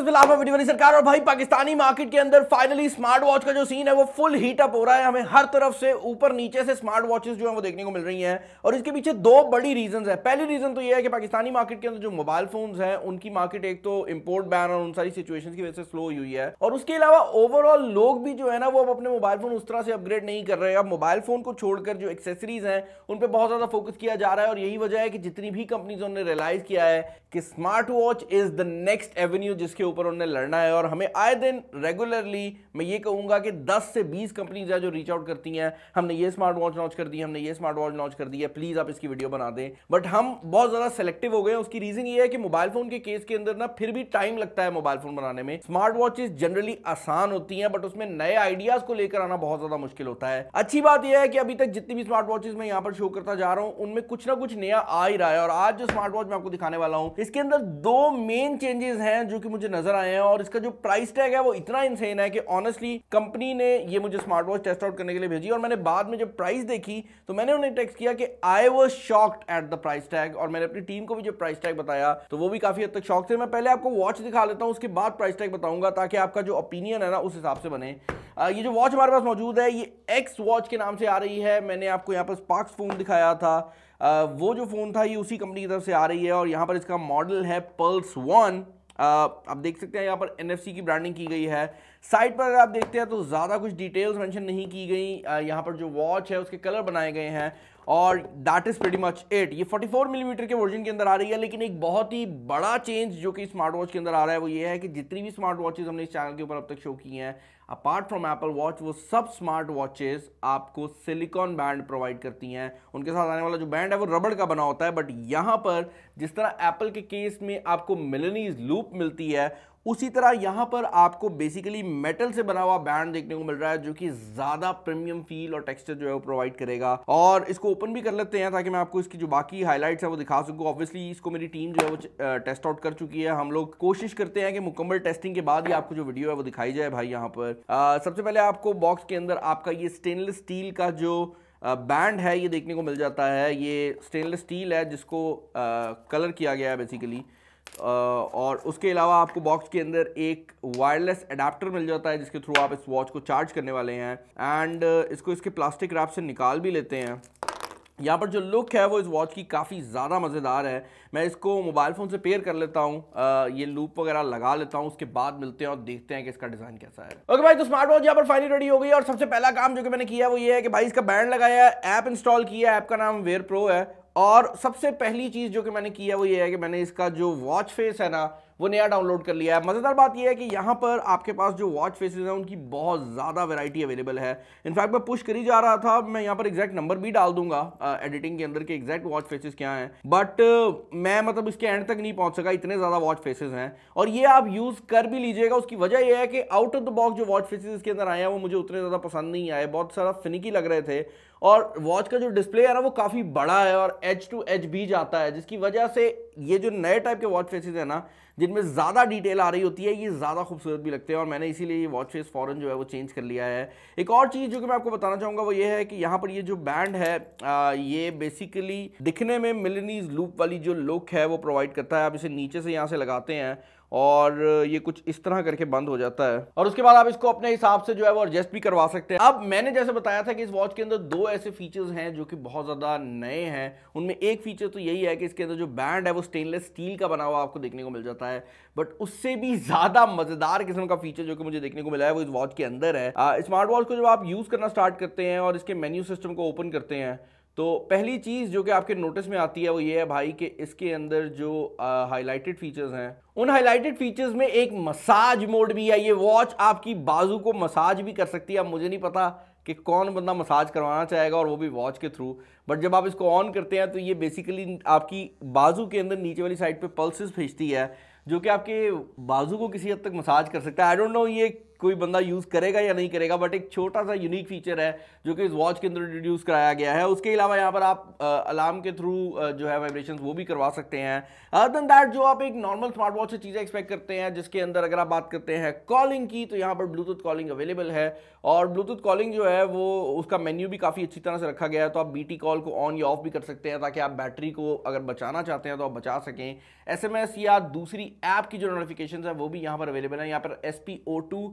सरकार और भाई पाकिस्तानी मार्केट के अंदर फाइनली स्मार्ट वॉच का जो सीन है वो फुल हीट अप हो रहा है हमें हर तरफ से ऊपर नीचे से स्मार्ट वॉचेस जो है वो देखने को मिल रही हैं और इसके पीछे दो बड़ी रीजंस है पहली रीजन तो ये है कि पाकिस्तानी मार्केट के अंदर जो मोबाइल फोन्स हैं उनकी मार्केट एक तो इम्पोर्ट बैन और उन सारी सिचुएशन की वजह से स्लो हुई है और उसके अलावा ओवरऑल लोग भी जो है ना वो अब अपने मोबाइल फोन उस तरह से अपग्रेड नहीं कर रहे अब मोबाइल फोन को छोड़कर जो एक्सेसरीज हैं उन पर बहुत ज्यादा फोकस किया जा रहा है और यही वजह है कि जितनी भी कंपनीज उन्होंने रियलाइज किया है कि smart watch is the next avenue जिसके उसके ऊपर उन्हें लड़ना है और हमें आए दिन रेगुलरली मैं ये कहूँगा कि 10 से 20 कंपनीज है जो रीच आउट करती हैं हमने ये स्मार्ट वॉच लॉन्च कर दी हमने ये स्मार्ट वॉच लॉन्च कर दी है प्लीज़ आप इसकी वीडियो बना दें बट हम बहुत ज़्यादा सेलेक्टिव हो गए हैं उसकी रीज़न ये है कि मोबाइल फ़ोन के केस के अंदर ना फिर भी टाइम लगता है मोबाइल फ़ोन बनाने में स्मार्ट वॉचेज जनरली आसान होती हैं बट उसमें नए आइडियाज़ को लेकर आना बहुत ज़्यादा मुश्किल होता है अच्छी बात यह है कि अभी तक जितनी भी स्मार्ट वॉचेज मैं यहाँ पर शो करता जा रहा हूँ उनमें कुछ ना कुछ नया आ ही रहा है और आज जो स्मार्ट वॉच मैं आपको दिखाने वाला हूँ इसके अंदर दो मेन चेंजेस हैं जो कि मुझे नजर आए हैं और इसका जो प्राइस टैग है वो इतना इंसेन है कि ऑनेस्टली कंपनी ने ये मुझे स्मार्ट वॉच टेस्ट आउट करने के लिए भेजी और मैंने बाद में जब प्राइस देखी तो मैंने उन्हें टेक्स्ट किया कि I was shocked at the price tag और मैंने अपनी टीम को भी जो प्राइस टैग बताया तो वो भी काफी हद तक शॉक थे मैं पहले आपको वॉच दिखा लेता हूँ उसके बाद प्राइस टैग बताऊंगा ताकि आपका जो ओपिनियन है ना उस हिसाब से बने ये जो वॉच हमारे पास मौजूद है ये एक्स वॉच के नाम से आ रही है मैंने आपको यहाँ पर स्पार्क्स फ़ोन दिखाया था वो जो फ़ोन था ये उसी कंपनी की तरफ से आ रही है और यहाँ पर इसका मॉडल है पल्स वन आप देख सकते हैं यहाँ पर एन की ब्रांडिंग की गई है साइड पर अगर आप देखते हैं तो ज़्यादा कुछ डिटेल्स मेंशन नहीं की गई यहाँ पर जो वॉच है उसके कलर बनाए गए हैं और that is very much at ये 44 मिलीमीटर mm के वर्जन के अंदर आ रही है लेकिन एक बहुत ही बड़ा चेंज जो कि स्मार्ट वॉच के अंदर आ रहा है वो ये है कि जितनी भी स्मार्ट वॉचेज़ हमने इस चैनल के ऊपर अब तक शो की हैं अपार्ट फ्रॉम एप्पल वॉच वो सब स्मार्ट वॉचेज आपको सिलिकॉन बैंड प्रोवाइड करती हैं उनके साथ आने वाला जो बैंड है वो रबड़ का बना होता है बट यहाँ पर जिस तरह एप्पल के केस में आपको मिलनीज लूप मिलती है उसी तरह यहाँ पर आपको बेसिकली मेटल से बना हुआ बैंड देखने को मिल रहा है जो कि ज़्यादा प्रीमियम फील और टेक्सचर जो है वो प्रोवाइड करेगा और इसको ओपन भी कर लेते हैं ताकि मैं आपको इसकी जो बाकी हाइलाइट्स है वो दिखा सकूं ऑब्वियसली इसको मेरी टीम जो है वो टेस्ट आउट कर चुकी है हम लोग कोशिश करते हैं कि मुकम्मल टेस्टिंग के बाद ही आपको जो वीडियो है वो दिखाई जाए भाई यहाँ पर आ, सबसे पहले आपको बॉक्स के अंदर आपका ये स्टेनलेस स्टील का जो बैंड है ये देखने को मिल जाता है ये स्टेनलेस स्टील है जिसको कलर किया गया है बेसिकली और उसके अलावा आपको बॉक्स के अंदर एक वायरलेस अडेप्टर मिल जाता है जिसके थ्रू आप इस वॉच को चार्ज करने वाले हैं एंड इसको इसके प्लास्टिक रैप से निकाल भी लेते हैं यहाँ पर जो लुक है वो इस वॉच की काफ़ी ज़्यादा मज़ेदार है मैं इसको मोबाइल फ़ोन से पेयर कर लेता हूँ ये लूप वगैरह लगा लेता हूँ उसके बाद मिलते हैं और देखते हैं कि इसका डिज़ाइन कैसा है ओके भाई तो स्मार्ट वॉच यहाँ पर फाइनली रेडी हो गई और सबसे पहला काम जो कि मैंने किया वो ये है कि भाई इसका बैंड लगाया ऐप इंस्टॉल किया ऐप का नाम वेयर प्रो है और सबसे पहली चीज़ जो कि मैंने किया वो ये है कि मैंने इसका जो वॉच फेस है ना वो नया डाउनलोड कर लिया है मज़ेदार बात यह है कि यहाँ पर आपके पास जो वॉच फेसेस हैं उनकी बहुत ज़्यादा वैरायटी अवेलेबल है इनफैक्ट मैं पुश करी जा रहा था मैं यहाँ पर एग्जैक्ट नंबर भी डाल दूंगा एडिटिंग के अंदर के एग्जैक्ट वॉच फेसेस क्या हैं बट मैं मतलब इसके एंड तक नहीं पहुँच सका इतने ज़्यादा वॉच फेसेज हैं और ये आप यूज़ कर भी लीजिएगा उसकी वजह यह है कि आउट ऑफ द बॉक्स जो वॉच फेसेज इसके अंदर आए हैं वो मुझे उतने ज़्यादा पसंद नहीं आए बहुत सारा फिनिकी लग रहे थे और वॉच का जो डिस्प्ले है ना वो काफ़ी बड़ा है और एच टू एच भी जाता है जिसकी वजह से ये जो नए टाइप के वॉच फेसेज है ना जिनमें ज़्यादा डिटेल आ रही होती है ये ज़्यादा खूबसूरत भी लगते हैं और मैंने इसीलिए ये वॉच फेस फॉरन जो है वो चेंज कर लिया है एक और चीज़ जो कि मैं आपको बताना चाहूँगा वो ये है कि यहाँ पर ये जो बैंड है आ, ये बेसिकली दिखने में मिलनीज लूप वाली जो लुक है वो प्रोवाइड करता है आप इसे नीचे से यहाँ से लगाते हैं और ये कुछ इस तरह करके बंद हो जाता है और उसके बाद आप इसको अपने हिसाब से जो है वो एडजस्ट भी करवा सकते हैं अब मैंने जैसे बताया था कि इस वॉच के अंदर दो ऐसे फीचर्स हैं जो कि बहुत ज़्यादा नए हैं उनमें एक फीचर तो यही है कि इसके अंदर जो बैंड है वो स्टेनलेस स्टील का बना हुआ आपको देखने को मिल जाता है बट उससे भी ज़्यादा मज़ेदार किस्म का फीचर जो कि मुझे देखने को मिला है वो इस वॉच के अंदर है स्मार्ट वॉच को जब आप यूज़ करना स्टार्ट करते हैं और इसके मेन्यू सिस्टम को ओपन करते हैं तो पहली चीज़ जो कि आपके नोटिस में आती है वो ये है भाई कि इसके अंदर जो हाइलाइटेड फीचर्स हैं उन हाइलाइटेड फीचर्स में एक मसाज मोड भी है ये वॉच आपकी बाजू को मसाज भी कर सकती है अब मुझे नहीं पता कि कौन बंदा मसाज करवाना चाहेगा और वो भी वॉच के थ्रू बट जब आप इसको ऑन करते हैं तो ये बेसिकली आपकी बाजू के अंदर नीचे वाली साइड पर पल्सिस भेजती है जो कि आपके बाजू को किसी हद तक मसाज कर सकता है आई डोंट नो ये कोई बंदा यूज़ करेगा या नहीं करेगा बट एक छोटा सा यूनिक फीचर है जो कि इस वॉच के अंदर इंट्रोड्यूस कराया गया है उसके अलावा यहाँ पर आप अलार्म के थ्रू जो है वाइब्रेशन वो भी करवा सकते हैं अदर देन दैट जो आप एक नॉर्मल स्मार्ट वॉच से चीज़ें एक्सपेक्ट करते हैं जिसके अंदर अगर आप बात करते हैं कॉलिंग की तो यहाँ पर ब्लूटूथ कॉलिंग अवेलेबल है और ब्लूटूथ कॉलिंग जो है वो उसका मेन्यू भी काफ़ी अच्छी तरह से रखा गया है तो आप बीटी कॉल को ऑन या ऑफ भी कर सकते हैं ताकि आप बैटरी को अगर बचाना चाहते हैं तो आप बचा सकें एस या दूसरी ऐप की जो नोटिफिकेशन है वो भी यहाँ पर अवेलेबल है यहाँ पर एस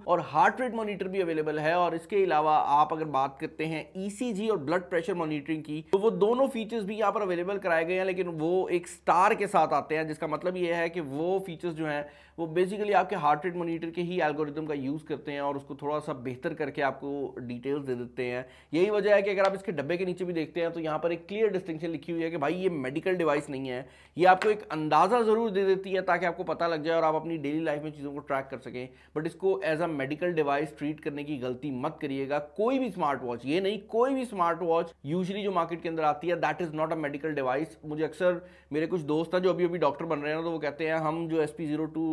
और और हार्ट रेट मॉनिटर भी अवेलेबल है और इसके अलावा आप अगर बात करते हैं ईसीजी e और ब्लड प्रेशर मॉनिटरिंग की तो वो दोनों फीचर्स भी यहाँ पर अवेलेबल कराए गए हैं लेकिन वो एक स्टार के साथ आते हैं जिसका मतलब ये है कि वो फीचर्स जो हैं वो बेसिकली आपके हार्ट रेट मॉनिटर के ही एल्गोरिदम का यूज़ करते हैं और उसको थोड़ा सा बेहतर करके आपको डिटेल्स दे देते हैं यही वजह है कि अगर आप इसके डब्बे के नीचे भी देखते हैं तो यहाँ पर एक क्लियर डिस्टिंक्शन लिखी हुई है कि भाई ये मेडिकल डिवाइस नहीं है ये आपको एक अंदाज़ा ज़रूर दे देती है ताकि आपको पता लग जाए और आप अपनी डेली लाइफ में चीज़ों को ट्रैक कर सकें बट इसको as a medical device treat करने की गलती मत करिएगा कोई भी स्मार्ट वॉच ये नहीं कोई भी स्मार्ट वॉच यूजली जो मार्केट के अंदर आती है that is not a medical device मुझे अक्सर मेरे कुछ दोस्त हैं जो अभी अभी डॉक्टर बन रहे हैं तो वो कहते हैं हम जो S P zero two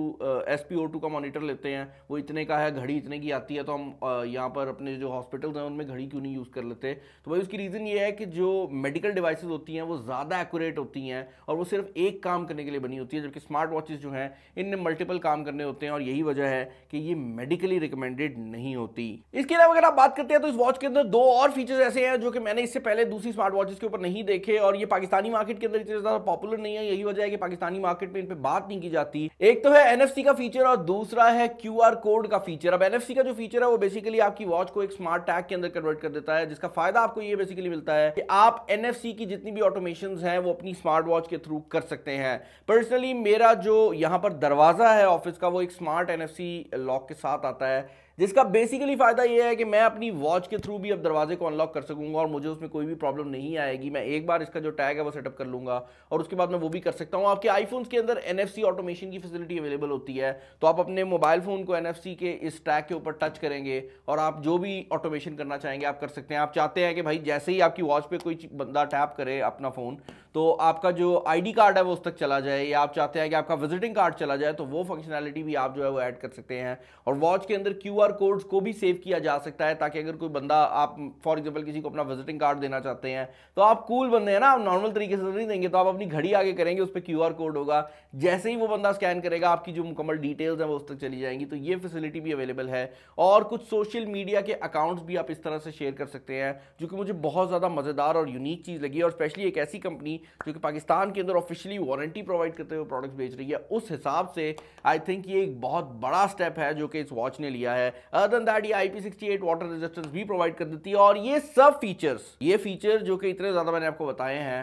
S P O two का मॉनिटर लेते हैं वो इतने का है घड़ी इतने की आती है तो हम यहाँ पर अपने जो हॉस्पिटल हैं उनमें घड़ी क्यों नहीं यूज़ कर लेते तो भाई उसकी रीज़न ये है कि जो मेडिकल डिवाइसेस होती हैं वो ज़्यादा एक्यूरेट होती हैं और वो सिर्फ एक काम करने के लिए बनी होती है जबकि स्मार्ट वॉचेज जो हैं इनमें मल्टीपल काम करने होते हैं और यही वजह है कि ये मेडिकली रिकमेंडेड नहीं होती इसके अलावा अगर आप बात करते हैं तो इस वॉच के अंदर दो और फीचर्स ऐसे हैं जो कि मैंने इससे पहले दूसरी स्मार्ट वॉचेस के ऊपर नहीं देखे और ये पाकिस्तानी मार्केट के अंदर इतने ज्यादा पॉपुलर नहीं है यही वजह है कि पाकिस्तानी मार्केट में इन पर बात नहीं की जाती एक तो है एनएफसी का फीचर और दूसरा है क्यू कोड का फीचर अब एनएफसी का जो फीचर है वो बेसिकली आपकी वॉच को एक स्मार्ट टैग के अंदर कन्वर्ट कर देता है जिसका फायदा आपको ये बेसिकली मिलता है कि आप एनएफसी की जितनी भी ऑटोमेशन है वो अपनी स्मार्ट वॉच के थ्रू कर सकते हैं पर्सनली मेरा जो यहां पर दरवाजा है ऑफिस का वो एक स्मार्ट एनएफसी लॉक के साथ आता है Yeah. जिसका बेसिकली फ़ायदा यह है कि मैं अपनी वॉच के थ्रू भी अब दरवाजे को अनलॉक कर सकूंगा और मुझे उसमें कोई भी प्रॉब्लम नहीं आएगी मैं एक बार इसका जो टैग है वो सेटअप कर लूंगा और उसके बाद मैं वो भी कर सकता हूं आपके आईफोन के अंदर एन ऑटोमेशन की फैसिलिटी अवेलेबल होती है तो आप अपने मोबाइल फ़ोन को एन के इस टैग के ऊपर टच करेंगे और आप जो भी ऑटोमेशन करना चाहेंगे आप कर सकते हैं आप चाहते हैं कि भाई जैसे ही आपकी वॉच पर कोई बंदा टैप करे अपना फ़ोन तो आपका जो आई कार्ड है वो उस तक चला जाए या आप चाहते हैं कि आपका विजिटिंग कार्ड चला जाए तो वो फंक्शनैलिटी भी आप जो है वो एड कर सकते हैं और वॉच के अंदर क्यू क्यूआर कोड्स को भी सेव किया जा सकता है ताकि अगर कोई बंदा आप फॉर एग्जांपल किसी को अपना विजिटिंग कार्ड देना चाहते हैं तो आप कूल बंदे हैं ना आप नॉर्मल तरीके से तो नहीं देंगे तो आप अपनी घड़ी आगे करेंगे उस पर क्यू कोड होगा जैसे ही वो बंदा स्कैन करेगा आपकी जो मुकम्मल डिटेल्स हैं वो उस तक चली जाएंगी तो ये फैसिलिटी भी अवेलेबल है और कुछ सोशल मीडिया के अकाउंट्स भी आप इस तरह से शेयर कर सकते हैं जो कि मुझे बहुत ज़्यादा मज़ेदार और यूनिक चीज़ लगी और स्पेशली एक ऐसी कंपनी जो कि पाकिस्तान के अंदर ऑफिशियली वारंटी प्रोवाइड करते हुए प्रोडक्ट्स बेच रही है उस हिसाब से आई थिंक ये एक बहुत बड़ा स्टेप है जो कि इस वॉच ने लिया है अदन दैट ये IP68 वाटर रेजिस्टेंस भी प्रोवाइड कर देती है और ये सब फीचर्स ये फीचर जो कि इतने ज़्यादा मैंने आपको बताए हैं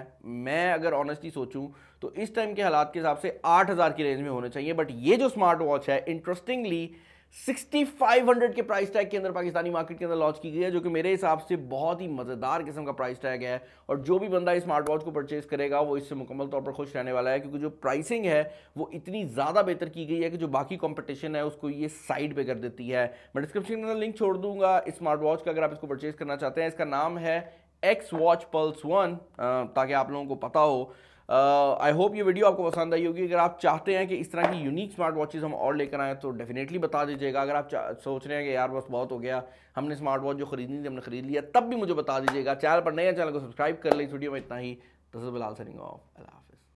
मैं अगर ऑनेस्टली सोचूं तो इस टाइम के हालात के हिसाब से 8000 की रेंज में होने चाहिए बट ये जो स्मार्ट वॉच है इंटरेस्टिंगली 6500 के प्राइस टैग के अंदर पाकिस्तानी मार्केट के अंदर लॉन्च की गई है जो कि मेरे हिसाब से बहुत ही मज़ेदार किस्म का प्राइस टैग है और जो भी बंदा इस स्मार्ट वॉच को परचेज करेगा वो इससे मुकम्मल तौर पर खुश रहने वाला है क्योंकि जो प्राइसिंग है वो इतनी ज़्यादा बेहतर की गई है कि जो बाकी कॉम्पिटिशन है उसको ये साइड पर कर देती है मैं डिस्क्रिप्शन के अंदर लिंक छोड़ दूंगा स्मार्ट वॉच का अगर आप इसको परचेज करना चाहते हैं इसका नाम है एक्स वॉच पल्स वन ताकि आप लोगों को पता हो आई uh, होप ये वीडियो आपको पसंद आई होगी अगर आप चाहते हैं कि इस तरह की यूनिक स्मार्ट वॉचेज़ हम और लेकर आएँ तो डेफिनेटली बता दीजिएगा अगर आप सोच रहे हैं कि यार बस बहुत हो गया हमने स्मार्ट वॉच जो खरीदनी थी हमने खरीद लिया तब भी मुझे बता दीजिएगा चैनल पर नए चैनल को सब्सक्राइब कर लें इस वीडियो में इतना ही तजबलाल सरिंग ऑफ अल्लाह